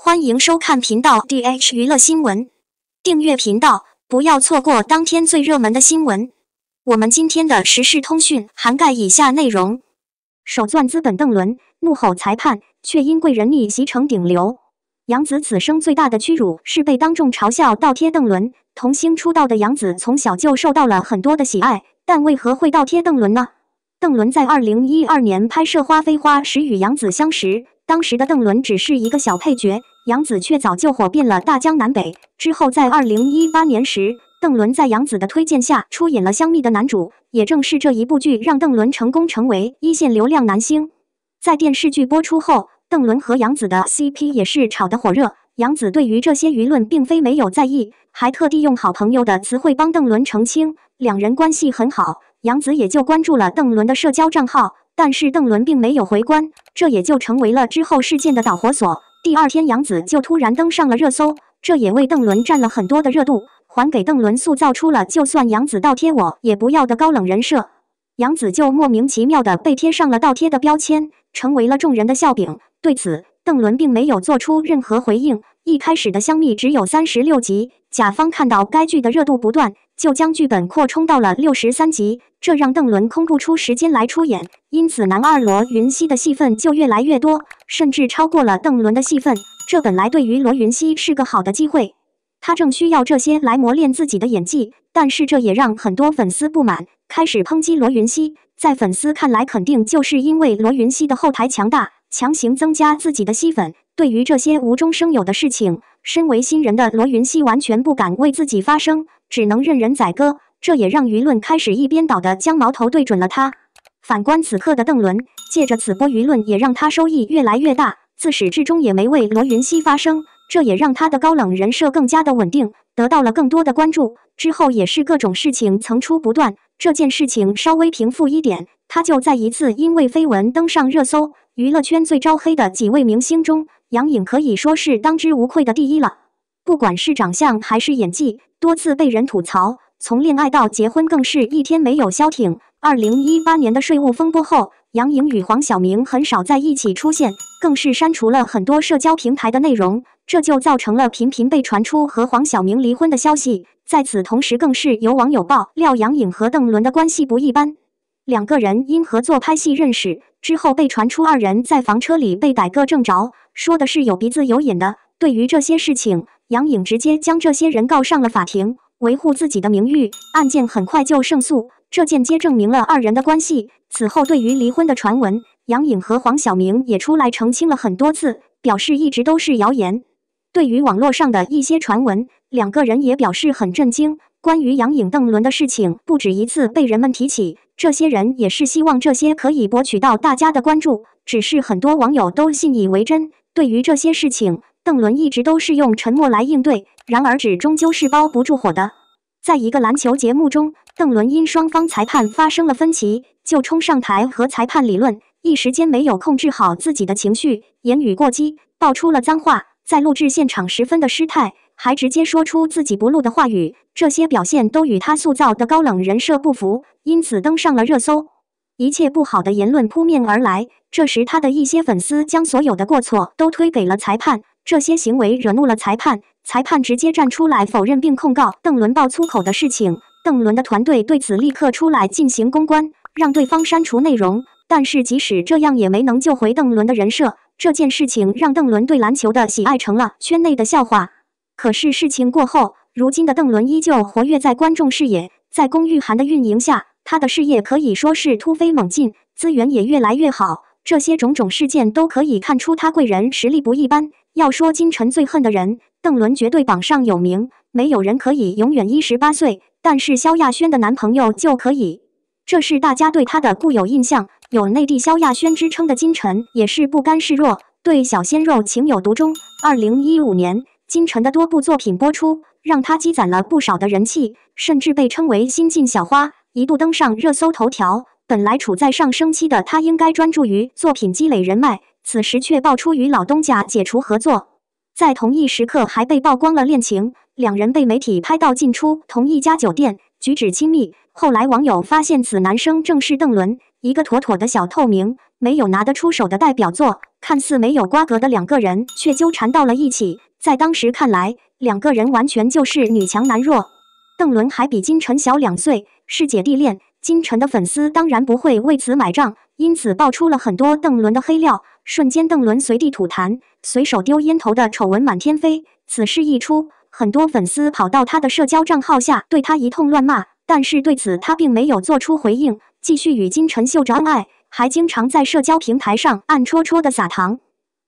欢迎收看频道 DH 娱乐新闻，订阅频道，不要错过当天最热门的新闻。我们今天的时事通讯涵盖以下内容：手钻资本邓伦怒吼裁判，却因贵人逆袭成顶流。杨子此生最大的屈辱是被当众嘲笑倒贴邓伦。童星出道的杨子从小就受到了很多的喜爱，但为何会倒贴邓伦呢？邓伦在二零一二年拍摄《花非花》时与杨紫相识，当时的邓伦只是一个小配角，杨紫却早就火遍了大江南北。之后在二零一八年时，邓伦在杨紫的推荐下出演了《香蜜》的男主，也正是这一部剧让邓伦成功成为一线流量男星。在电视剧播出后，邓伦和杨紫的 CP 也是炒得火热，杨紫对于这些舆论并非没有在意，还特地用“好朋友”的词汇帮邓伦澄清，两人关系很好。杨紫也就关注了邓伦的社交账号，但是邓伦并没有回关，这也就成为了之后事件的导火索。第二天，杨紫就突然登上了热搜，这也为邓伦占了很多的热度，还给邓伦塑造出了就算杨紫倒贴我也不要的高冷人设。杨紫就莫名其妙的被贴上了倒贴的标签，成为了众人的笑柄。对此，邓伦并没有做出任何回应。一开始的《香蜜》只有三十六集，甲方看到该剧的热度不断。就将剧本扩充到了六十三集，这让邓伦空不出时间来出演，因此男二罗云熙的戏份就越来越多，甚至超过了邓伦的戏份。这本来对于罗云熙是个好的机会，他正需要这些来磨练自己的演技。但是这也让很多粉丝不满，开始抨击罗云熙。在粉丝看来，肯定就是因为罗云熙的后台强大，强行增加自己的吸粉。对于这些无中生有的事情，身为新人的罗云熙完全不敢为自己发声。只能任人宰割，这也让舆论开始一边倒的将矛头对准了他。反观此刻的邓伦，借着此波舆论也让他收益越来越大，自始至终也没为罗云熙发声，这也让他的高冷人设更加的稳定，得到了更多的关注。之后也是各种事情层出不穷，这件事情稍微平复一点，他就在一次因为绯闻登上热搜。娱乐圈最招黑的几位明星中，杨颖可以说是当之无愧的第一了，不管是长相还是演技。多次被人吐槽，从恋爱到结婚，更是一天没有消停。二零一八年的税务风波后，杨颖与黄晓明很少在一起出现，更是删除了很多社交平台的内容，这就造成了频频被传出和黄晓明离婚的消息。在此同时，更是有网友爆料杨颖和邓伦的关系不一般，两个人因合作拍戏认识，之后被传出二人在房车里被逮个正着，说的是有鼻子有眼的。对于这些事情，杨颖直接将这些人告上了法庭，维护自己的名誉。案件很快就胜诉，这间接证明了二人的关系。此后，对于离婚的传闻，杨颖和黄晓明也出来澄清了很多次，表示一直都是谣言。对于网络上的一些传闻，两个人也表示很震惊。关于杨颖邓伦的事情，不止一次被人们提起，这些人也是希望这些可以博取到大家的关注，只是很多网友都信以为真。对于这些事情，邓伦一直都是用沉默来应对，然而纸终究是包不住火的。在一个篮球节目中，邓伦因双方裁判发生了分歧，就冲上台和裁判理论，一时间没有控制好自己的情绪，言语过激，爆出了脏话，在录制现场十分的失态，还直接说出自己不录的话语。这些表现都与他塑造的高冷人设不符，因此登上了热搜。一切不好的言论扑面而来，这时他的一些粉丝将所有的过错都推给了裁判。这些行为惹怒了裁判，裁判直接站出来否认并控告邓伦爆粗口的事情。邓伦的团队对此立刻出来进行公关，让对方删除内容。但是即使这样，也没能救回邓伦的人设。这件事情让邓伦对篮球的喜爱成了圈内的笑话。可是事情过后，如今的邓伦依旧活跃在观众视野，在龚玉涵的运营下，他的事业可以说是突飞猛进，资源也越来越好。这些种种事件都可以看出他贵人实力不一般。要说金晨最恨的人，邓伦绝对榜上有名。没有人可以永远一十八岁，但是萧亚轩的男朋友就可以，这是大家对他的固有印象。有内地萧亚轩之称的金晨也是不甘示弱，对小鲜肉情有独钟。二零一五年，金晨的多部作品播出，让她积攒了不少的人气，甚至被称为新晋小花，一度登上热搜头条。本来处在上升期的她，应该专注于作品积累人脉。此时却爆出与老东家解除合作，在同一时刻还被曝光了恋情，两人被媒体拍到进出同一家酒店，举止亲密。后来网友发现，此男生正是邓伦，一个妥妥的小透明，没有拿得出手的代表作。看似没有瓜葛的两个人，却纠缠到了一起。在当时看来，两个人完全就是女强男弱。邓伦还比金晨小两岁，是姐弟恋。金晨的粉丝当然不会为此买账，因此爆出了很多邓伦的黑料。瞬间，邓伦随地吐痰、随手丢烟头的丑闻满天飞。此事一出，很多粉丝跑到他的社交账号下对他一通乱骂。但是对此他并没有做出回应，继续与金晨秀恩爱，还经常在社交平台上暗戳戳的撒糖。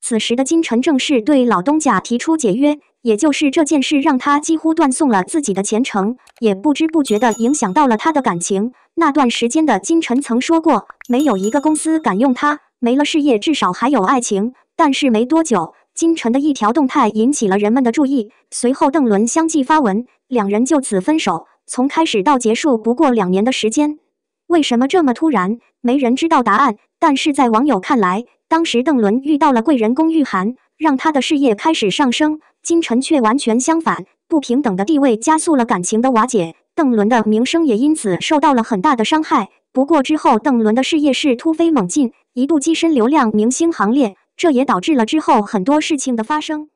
此时的金晨正是对老东家提出解约，也就是这件事让他几乎断送了自己的前程，也不知不觉的影响到了他的感情。那段时间的金晨曾说过：“没有一个公司敢用他。”没了事业，至少还有爱情。但是没多久，金晨的一条动态引起了人们的注意。随后，邓伦相继发文，两人就此分手。从开始到结束，不过两年的时间。为什么这么突然？没人知道答案。但是在网友看来，当时邓伦遇到了贵人宫玉涵，让他的事业开始上升。金晨却完全相反，不平等的地位加速了感情的瓦解。邓伦的名声也因此受到了很大的伤害。不过之后，邓伦的事业是突飞猛进，一度跻身流量明星行列，这也导致了之后很多事情的发生。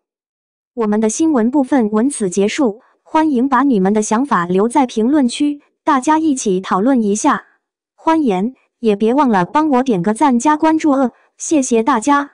我们的新闻部分文此结束，欢迎把你们的想法留在评论区，大家一起讨论一下。欢迎，也别忘了帮我点个赞、加关注，哦，谢谢大家。